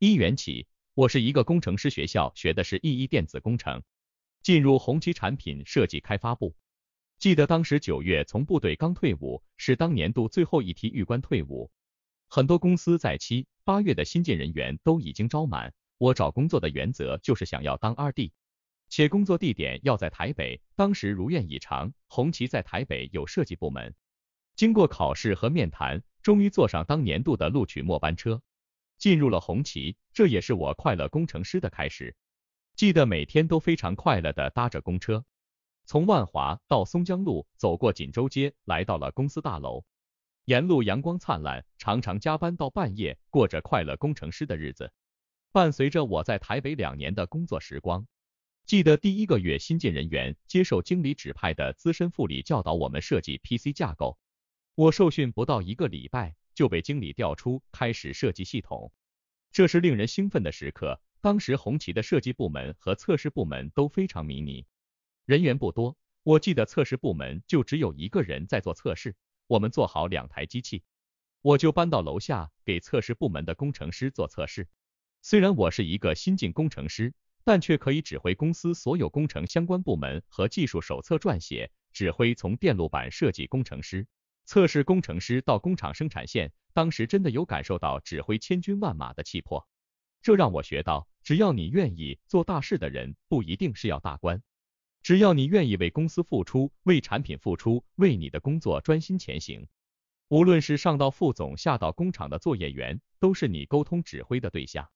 一元起，我是一个工程师，学校学的是 EE 电子工程，进入红旗产品设计开发部。记得当时九月从部队刚退伍，是当年度最后一批预官退伍，很多公司在七、八月的新进人员都已经招满。我找工作的原则就是想要当 RD，且工作地点要在台北。当时如愿以偿，红旗在台北有设计部门。经过考试和面谈，终于坐上当年度的录取末班车。进入了红旗，这也是我快乐工程师的开始。记得每天都非常快乐的搭着公车，从万华到松江路，走过锦州街，来到了公司大楼。沿路阳光灿烂，常常加班到半夜，过着快乐工程师的日子。伴随着我在台北两年的工作时光，记得第一个月新进人员接受经理指派的资深副理教导我们设计 PC 架构。我受训不到一个礼拜。就被经理调出开始设计系统，这是令人兴奋的时刻。当时红旗的设计部门和测试部门都非常迷你，人员不多。我记得测试部门就只有一个人在做测试。我们做好两台机器，我就搬到楼下给测试部门的工程师做测试。虽然我是一个新晋工程师，但却可以指挥公司所有工程相关部门和技术手册撰写，指挥从电路板设计工程师。测试工程师到工厂生产线，当时真的有感受到指挥千军万马的气魄，这让我学到，只要你愿意做大事的人不一定是要大官，只要你愿意为公司付出，为产品付出，为你的工作专心前行，无论是上到副总，下到工厂的作业员，都是你沟通指挥的对象。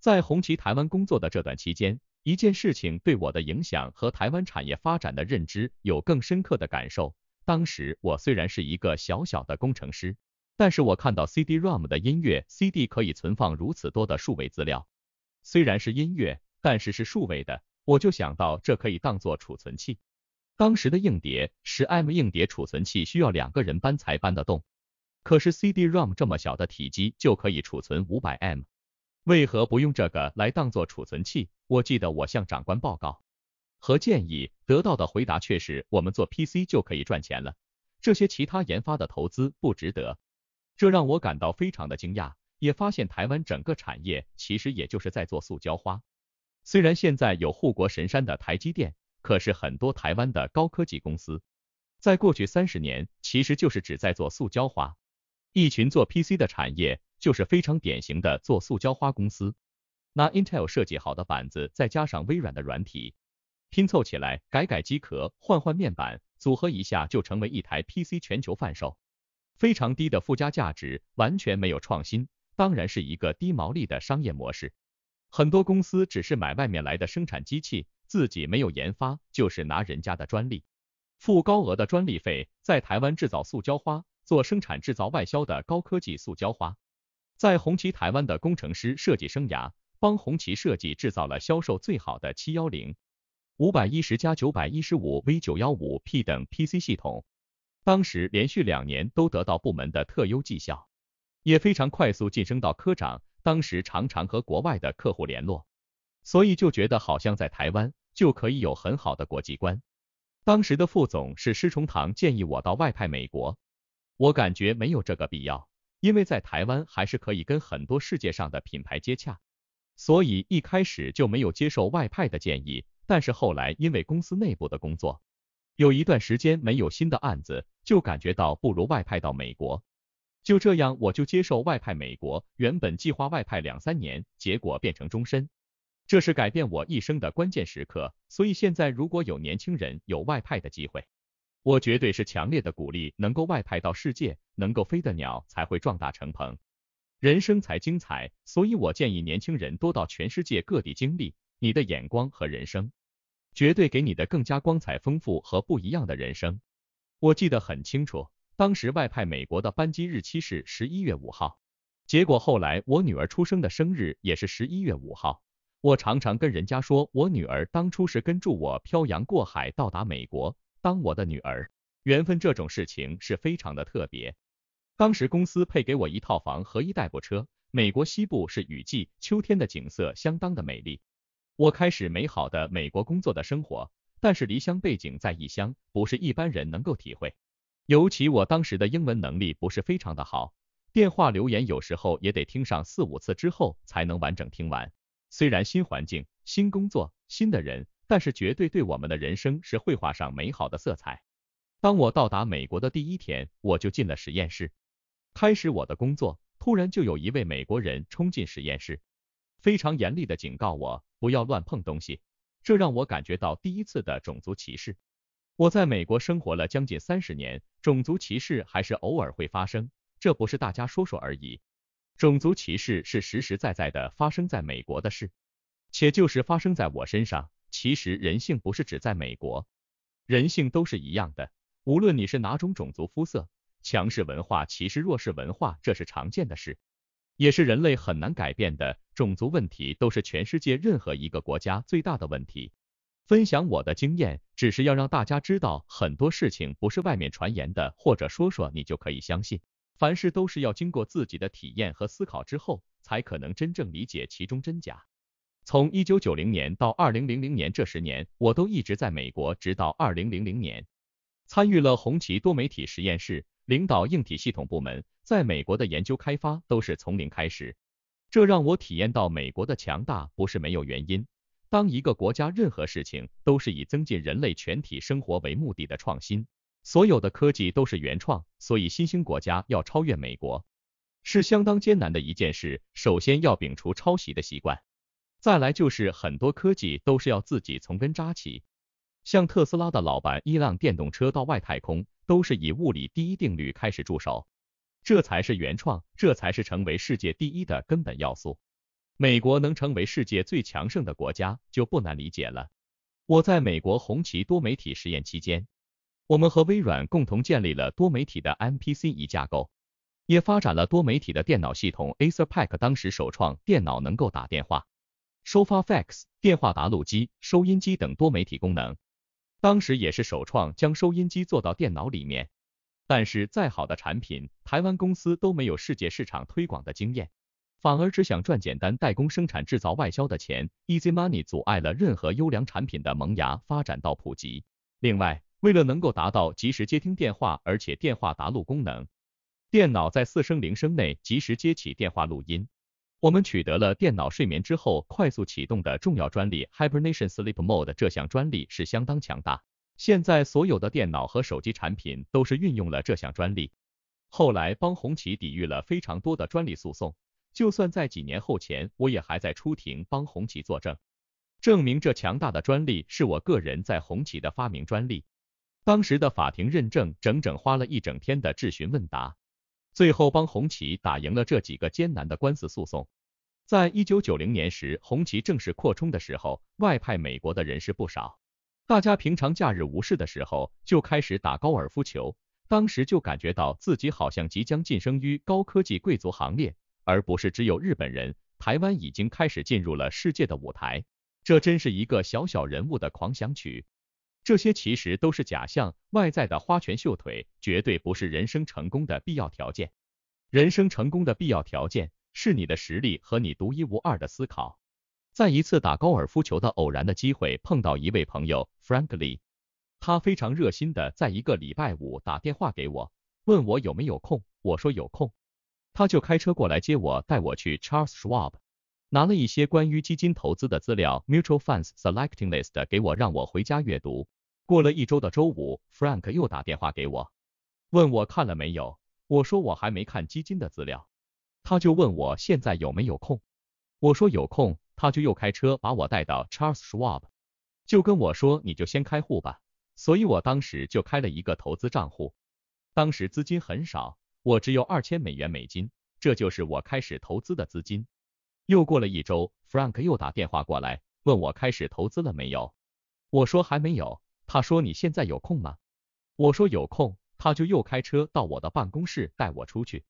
在红旗台湾工作的这段期间，一件事情对我的影响和台湾产业发展的认知有更深刻的感受。当时我虽然是一个小小的工程师，但是我看到 CD-ROM 的音乐 CD 可以存放如此多的数位资料，虽然是音乐，但是是数位的，我就想到这可以当做储存器。当时的硬碟 10M 硬碟储存器需要两个人搬才搬得动，可是 CD-ROM 这么小的体积就可以储存 500M，为何不用这个来当做储存器？我记得我向长官报告。和建议得到的回答却是我们做 PC 就可以赚钱了，这些其他研发的投资不值得，这让我感到非常的惊讶，也发现台湾整个产业其实也就是在做塑胶花。虽然现在有护国神山的台积电，可是很多台湾的高科技公司，在过去三十年其实就是在做塑胶花，一群做 PC 的产业就是非常典型的做塑胶花公司。那 Intel 设计好的板子再加上微软的软体。拼凑起来，改改机壳，换换面板，组合一下就成为一台 PC 全球贩售，非常低的附加价值，完全没有创新，当然是一个低毛利的商业模式。很多公司只是买外面来的生产机器，自己没有研发，就是拿人家的专利，付高额的专利费，在台湾制造塑胶花，做生产制造外销的高科技塑胶花。在红旗台湾的工程师设计生涯，帮红旗设计制造了销售最好的七幺零。五百一十加九百一十五 V 九幺五 P 等 PC 系统，当时连续两年都得到部门的特优绩效，也非常快速晋升到科长。当时常常和国外的客户联络，所以就觉得好像在台湾就可以有很好的国际观。当时的副总是施崇棠，建议我到外派美国，我感觉没有这个必要，因为在台湾还是可以跟很多世界上的品牌接洽，所以一开始就没有接受外派的建议。但是后来因为公司内部的工作，有一段时间没有新的案子，就感觉到不如外派到美国。就这样，我就接受外派美国。原本计划外派两三年，结果变成终身。这是改变我一生的关键时刻。所以现在如果有年轻人有外派的机会，我绝对是强烈的鼓励，能够外派到世界，能够飞的鸟才会壮大成鹏，人生才精彩。所以我建议年轻人多到全世界各地经历。你的眼光和人生，绝对给你的更加光彩、丰富和不一样的人生。我记得很清楚，当时外派美国的班机日期是十一月五号，结果后来我女儿出生的生日也是十一月五号。我常常跟人家说我女儿当初是跟住我漂洋过海到达美国，当我的女儿。缘分这种事情是非常的特别。当时公司配给我一套房和一代步车。美国西部是雨季，秋天的景色相当的美丽。我开始美好的美国工作的生活，但是离乡背景在异乡，不是一般人能够体会。尤其我当时的英文能力不是非常的好，电话留言有时候也得听上四五次之后才能完整听完。虽然新环境、新工作、新的人，但是绝对对我们的人生是绘画上美好的色彩。当我到达美国的第一天，我就进了实验室，开始我的工作。突然就有一位美国人冲进实验室。非常严厉的警告我不要乱碰东西，这让我感觉到第一次的种族歧视。我在美国生活了将近三十年，种族歧视还是偶尔会发生，这不是大家说说而已。种族歧视是实实在在的发生在美国的事，且就是发生在我身上。其实人性不是只在美国，人性都是一样的，无论你是哪种种族肤色，强势文化歧视弱势文化，这是常见的事，也是人类很难改变的。种族问题都是全世界任何一个国家最大的问题。分享我的经验，只是要让大家知道，很多事情不是外面传言的，或者说说你就可以相信。凡事都是要经过自己的体验和思考之后，才可能真正理解其中真假。从一九九零年到二零零零年这十年，我都一直在美国，直到二零零零年，参与了红旗多媒体实验室，领导硬体系统部门，在美国的研究开发都是从零开始。这让我体验到美国的强大不是没有原因。当一个国家任何事情都是以增进人类全体生活为目的的创新，所有的科技都是原创，所以新兴国家要超越美国，是相当艰难的一件事。首先要摒除抄袭的习惯，再来就是很多科技都是要自己从根扎起。像特斯拉的老板伊朗电动车到外太空，都是以物理第一定律开始助手。这才是原创，这才是成为世界第一的根本要素。美国能成为世界最强盛的国家就不难理解了。我在美国红旗多媒体实验期间，我们和微软共同建立了多媒体的 MPC 一架构，也发展了多媒体的电脑系统。Acer Pack 当时首创电脑能够打电话、收发 Fax、电话答录机、收音机等多媒体功能，当时也是首创将收音机做到电脑里面。但是再好的产品，台湾公司都没有世界市场推广的经验，反而只想赚简单代工生产制造外销的钱。Easy Money 阻碍了任何优良产品的萌芽发展到普及。另外，为了能够达到及时接听电话，而且电话答录功能，电脑在四声铃声内及时接起电话录音，我们取得了电脑睡眠之后快速启动的重要专利 h i b e r n a t i o n Sleep Mode。这项专利是相当强大。现在所有的电脑和手机产品都是运用了这项专利，后来帮红旗抵御了非常多的专利诉讼，就算在几年后前，我也还在出庭帮红旗作证，证明这强大的专利是我个人在红旗的发明专利。当时的法庭认证整整花了一整天的质询问答，最后帮红旗打赢了这几个艰难的官司诉讼。在一九九零年时，红旗正式扩充的时候，外派美国的人士不少。大家平常假日无事的时候就开始打高尔夫球，当时就感觉到自己好像即将晋升于高科技贵族行列，而不是只有日本人。台湾已经开始进入了世界的舞台，这真是一个小小人物的狂想曲。这些其实都是假象，外在的花拳绣腿绝对不是人生成功的必要条件。人生成功的必要条件是你的实力和你独一无二的思考。在一次打高尔夫球的偶然的机会碰到一位朋友 Frank l y 他非常热心的在一个礼拜五打电话给我，问我有没有空，我说有空，他就开车过来接我，带我去 Charles Schwab，拿了一些关于基金投资的资料 Mutual Funds Selecting List 给我，让我回家阅读。过了一周的周五，Frank 又打电话给我，问我看了没有，我说我还没看基金的资料，他就问我现在有没有空，我说有空。他就又开车把我带到 Charles Schwab，就跟我说，你就先开户吧。所以我当时就开了一个投资账户，当时资金很少，我只有二千美元美金，这就是我开始投资的资金。又过了一周，Frank 又打电话过来，问我开始投资了没有？我说还没有。他说你现在有空吗？我说有空。他就又开车到我的办公室带我出去，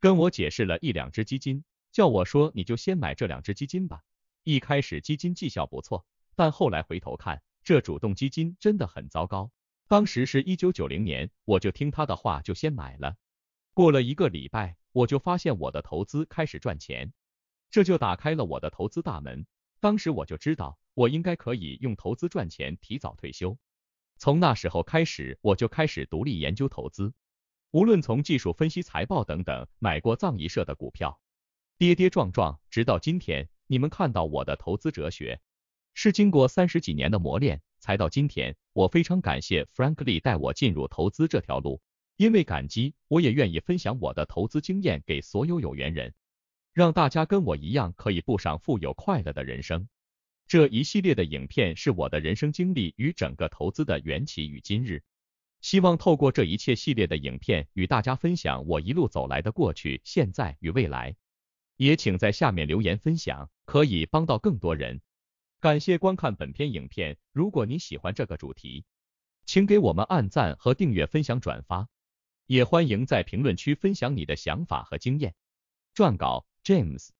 跟我解释了一两只基金，叫我说你就先买这两只基金吧。一开始基金绩效不错，但后来回头看，这主动基金真的很糟糕。当时是一九九零年，我就听他的话就先买了。过了一个礼拜，我就发现我的投资开始赚钱，这就打开了我的投资大门。当时我就知道，我应该可以用投资赚钱提早退休。从那时候开始，我就开始独立研究投资，无论从技术分析、财报等等，买过藏仪社的股票，跌跌撞撞，直到今天。你们看到我的投资哲学，是经过三十几年的磨练才到今天。我非常感谢 Frankly 带我进入投资这条路，因为感激，我也愿意分享我的投资经验给所有有缘人，让大家跟我一样可以步上富有快乐的人生。这一系列的影片是我的人生经历与整个投资的缘起与今日。希望透过这一切系列的影片，与大家分享我一路走来的过去、现在与未来。也请在下面留言分享，可以帮到更多人。感谢观看本篇影片，如果你喜欢这个主题，请给我们按赞和订阅、分享、转发。也欢迎在评论区分享你的想法和经验。撰稿：James。